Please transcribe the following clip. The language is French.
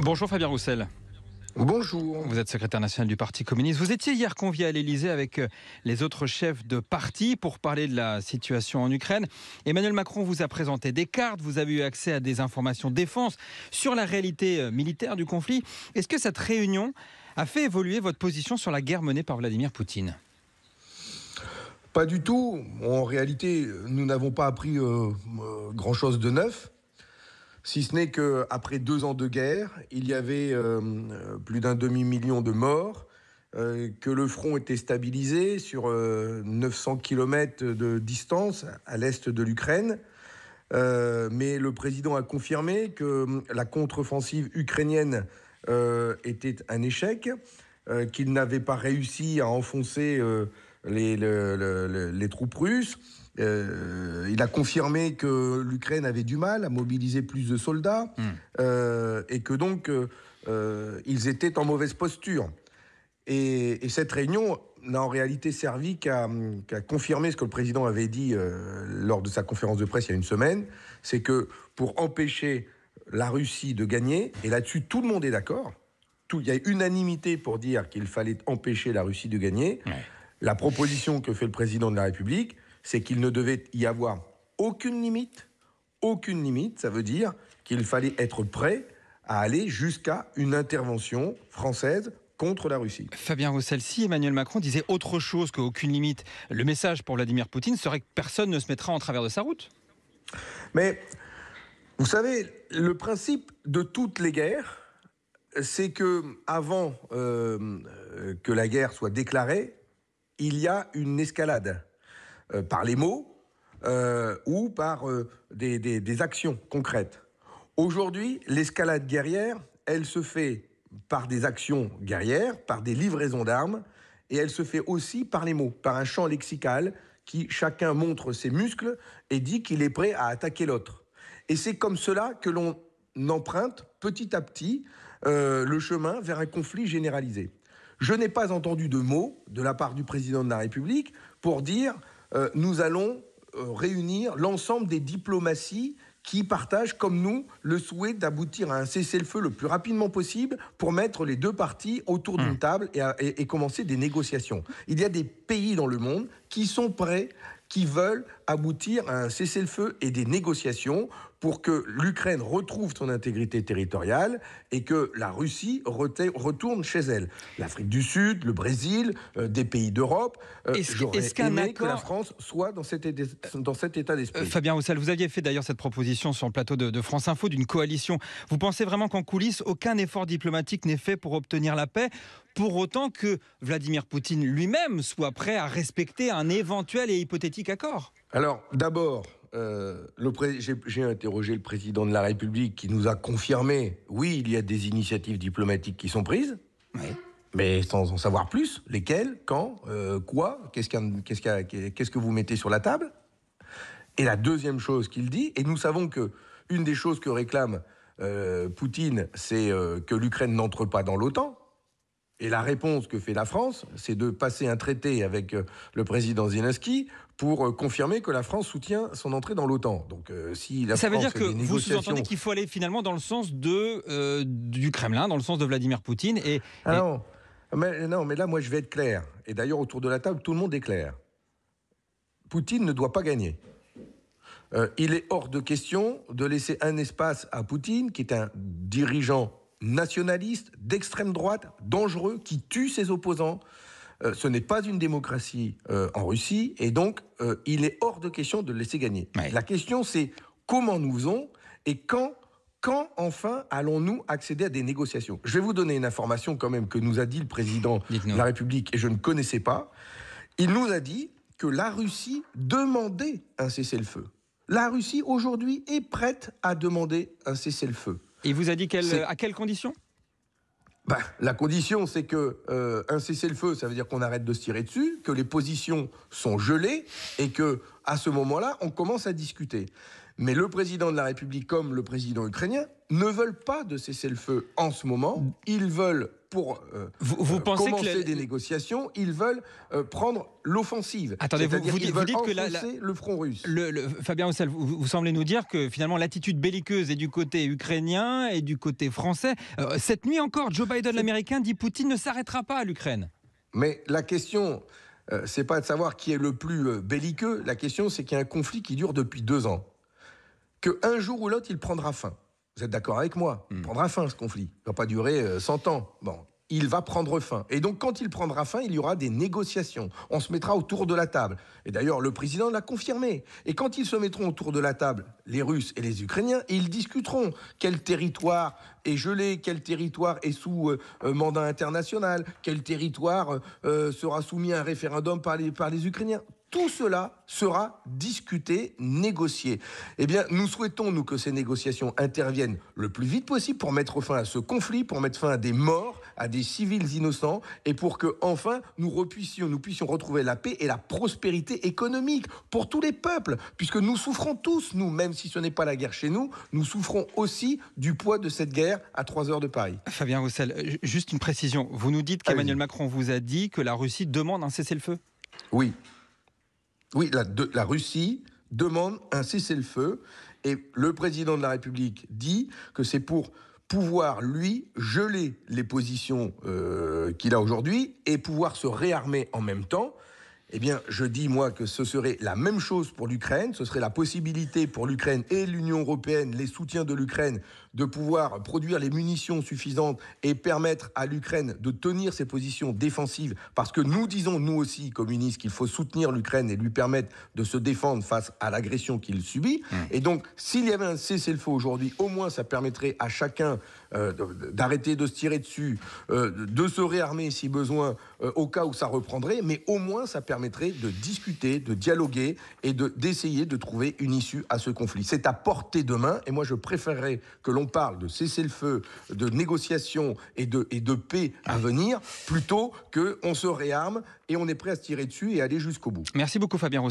Bonjour Fabien Roussel. Bonjour. Vous êtes secrétaire national du Parti communiste. Vous étiez hier convié à l'Elysée avec euh, les autres chefs de parti pour parler de la situation en Ukraine. Emmanuel Macron vous a présenté des cartes, vous avez eu accès à des informations défense sur la réalité euh, militaire du conflit. Est-ce que cette réunion a fait évoluer votre position sur la guerre menée par Vladimir Poutine Pas du tout. En réalité, nous n'avons pas appris euh, grand-chose de neuf. Si ce n'est qu'après deux ans de guerre, il y avait euh, euh, plus d'un demi-million de morts, euh, que le front était stabilisé sur 900 km de distance à l'est de l'Ukraine. mais le président a confirmé que hum, la contre-offensive ukrainienne était un échec, qu'il n'avait pas réussi à enfoncer les, troupes russes. Euh, il a confirmé que l'Ukraine avait du mal à mobiliser plus de soldats hmm. euh, et que donc euh, ils étaient en mauvaise posture. Et, cette réunion n'a en réalité servi qu'à confirmer ce que le président avait dit lors de sa conférence de presse il y a une semaine, c'est que pour empêcher la Russie de gagner, et là-dessus tout le monde est d'accord, il y a unanimité pour dire qu'il fallait empêcher la Russie de gagner. La proposition que fait le président de la République, c'est qu'il ne devait y avoir aucune limite. Aucune limite, ça veut dire qu'il fallait être prêt à aller jusqu'à une intervention française contre la Russie. Fabien Roussel, si Emmanuel Macron disait autre chose qu'aucune limite, le message pour Vladimir Poutine serait que personne ne se mettra en travers de sa route Mais vous savez, le principe de toutes les guerres, c'est que avant euh, que la guerre soit déclarée, il y a une escalade euh, par les mots euh, ou par euh, des, actions concrètes. Aujourd'hui, l'escalade guerrière, elle se fait par des actions guerrières, par des livraisons d'armes, et elle se fait aussi par les mots, par un champ lexical qui chacun montre ses muscles et dit qu'il est prêt à attaquer l'autre. Et c'est comme cela que l'on emprunte petit à petit le chemin vers un conflit généralisé. Je n'ai pas entendu de mots de la part du président de la République pour dire euh, nous allons euh, réunir l'ensemble des diplomaties qui partagent comme nous le souhait d'aboutir à un cessez-le-feu le plus rapidement possible pour mettre les deux parties autour d'une mmh. table et commencer des négociations. Il y a des pays dans le monde qui sont prêts, qui veulent aboutir à un cessez-le-feu et des négociations pour que l'Ukraine retrouve son intégrité territoriale et que la Russie retourne chez elle. L'Afrique du Sud, le Brésil, euh, des pays d'Europe. Euh, j'aurais aimé que la France soit dans cet, état euh, d'esprit. Fabien Roussel, vous aviez fait d'ailleurs cette proposition sur le plateau de, de France Info d'une coalition. Vous pensez vraiment qu'en coulisses, aucun effort diplomatique n'est fait pour obtenir la paix pour autant que Vladimir Poutine lui-même soit prêt à respecter un éventuel et hypothétique accord. Alors, d'abord, euh, j'ai interrogé le président de la République qui nous a confirmé, oui, il y a des initiatives diplomatiques qui sont prises, mais sans en savoir plus, lesquelles, quand, euh, quoi, qu'est-ce que vous mettez sur la table. Et la deuxième chose qu'il dit, et nous savons que une des choses que réclame euh, Poutine, c'est que l'Ukraine n'entre pas dans l'OTAN. Et la réponse que fait la France, c'est de passer un traité avec euh, le président Zelensky pour euh, confirmer que la France soutient son entrée dans l'OTAN. Donc, euh, si ça veut dire que vous sous-entendez qu'il faut aller finalement dans le sens de du Kremlin, dans le sens de Vladimir Poutine. Et, ah non. Mais, là, moi, je vais être clair. Et d'ailleurs, autour de la table, tout le monde est clair. Poutine ne doit pas gagner. il est hors de question de laisser un espace à Poutine, qui est un dirigeant nationaliste, d'extrême droite, dangereux, qui tue ses opposants. Euh, ce n'est pas une démocratie euh, en Russie, et donc euh, il est hors de question de le laisser gagner. La question, c'est comment nous faisons et quand, quand enfin allons-nous accéder à des négociations Je vais vous donner une information quand même que nous a dit le président de la République, et je ne connaissais pas. Il nous a dit que la Russie demandait un cessez-le-feu. La Russie aujourd'hui est prête à demander un cessez-le-feu. Il vous a dit à quelles conditions bah, la condition, c'est que euh, un cessez-le-feu, ça veut dire qu'on arrête de se tirer dessus, que les positions sont gelées et que à ce moment-là, on commence à discuter. Mais le président de la République comme le président ukrainien ne veulent pas de cesser le feu en ce moment. Ils veulent pour euh, euh, commencer des négociations, ils veulent euh, prendre l'offensive. Attendez, vous, dites, que le front russe. Le, Fabien Roussel, vous, semblez nous dire que finalement l'attitude belliqueuse est du côté ukrainien et du côté français. cette nuit encore, Joe Biden l'américain dit Poutine ne s'arrêtera pas à l'Ukraine. Mais la question, c'est pas de savoir qui est le plus belliqueux. La question, c'est qu'il y a un conflit qui dure depuis deux ans qu'un jour ou l'autre, il prendra fin. Vous êtes d'accord avec moi Il hmm. prendra fin ce conflit. Il ne va pas durer 100 euh, ans. Bon, il va prendre fin. Et donc, quand il prendra fin, il y aura des négociations. On se mettra autour de la table. Et d'ailleurs, le président l'a confirmé. Et quand ils se mettront autour de la table, les Russes et les Ukrainiens, ils discuteront quel territoire est gelé, quel territoire est sous euh, euh, mandat international, quel territoire sera soumis à un référendum par par les Ukrainiens. Tout cela sera discuté, négocié. Eh bien, nous souhaitons, nous, que ces négociations interviennent le plus vite possible pour mettre fin à ce conflit, pour mettre fin à des morts, à des civils innocents, et pour que, enfin, nous, repuissions, nous puissions retrouver la paix et la prospérité économique pour tous les peuples, puisque nous souffrons tous, nous, même si ce n'est pas la guerre chez nous, nous souffrons aussi du poids de cette guerre à 3 heures de Paris. Fabien Roussel, euh, juste une précision. Vous nous dites qu'Emmanuel Macron vous a dit que la Russie demande un cessez-le-feu Oui. Oui, la, Russie demande un cessez-le-feu et le président de la République dit que c'est pour pouvoir, lui, geler les positions euh, qu'il a aujourd'hui et pouvoir se réarmer en même temps. Eh bien, je dis, moi, que ce serait la même chose pour l'Ukraine, ce serait la possibilité pour l'Ukraine et l'Union européenne, les soutiens de l'Ukraine, de pouvoir produire les munitions suffisantes et permettre à l'Ukraine de tenir ses positions défensives, parce que nous disons, nous aussi, communistes, qu'il faut soutenir l'Ukraine et lui permettre de se défendre face à l'agression qu'il subit. Mmh. Et donc, s'il y avait un cessez-le-feu aujourd'hui, au moins, ça permettrait à chacun euh, d'arrêter de se tirer dessus, euh, de se réarmer si besoin, euh, au cas où ça reprendrait, mais au moins, ça permettrait permettrait de discuter, de dialoguer et d'essayer de, trouver une issue à ce conflit. C'est à portée de main et moi je préférerais que l'on parle de cessez-le-feu, de négociation et de, et de paix à venir plutôt qu'on se réarme et on est prêt à se tirer dessus et aller jusqu'au bout. Merci beaucoup Fabien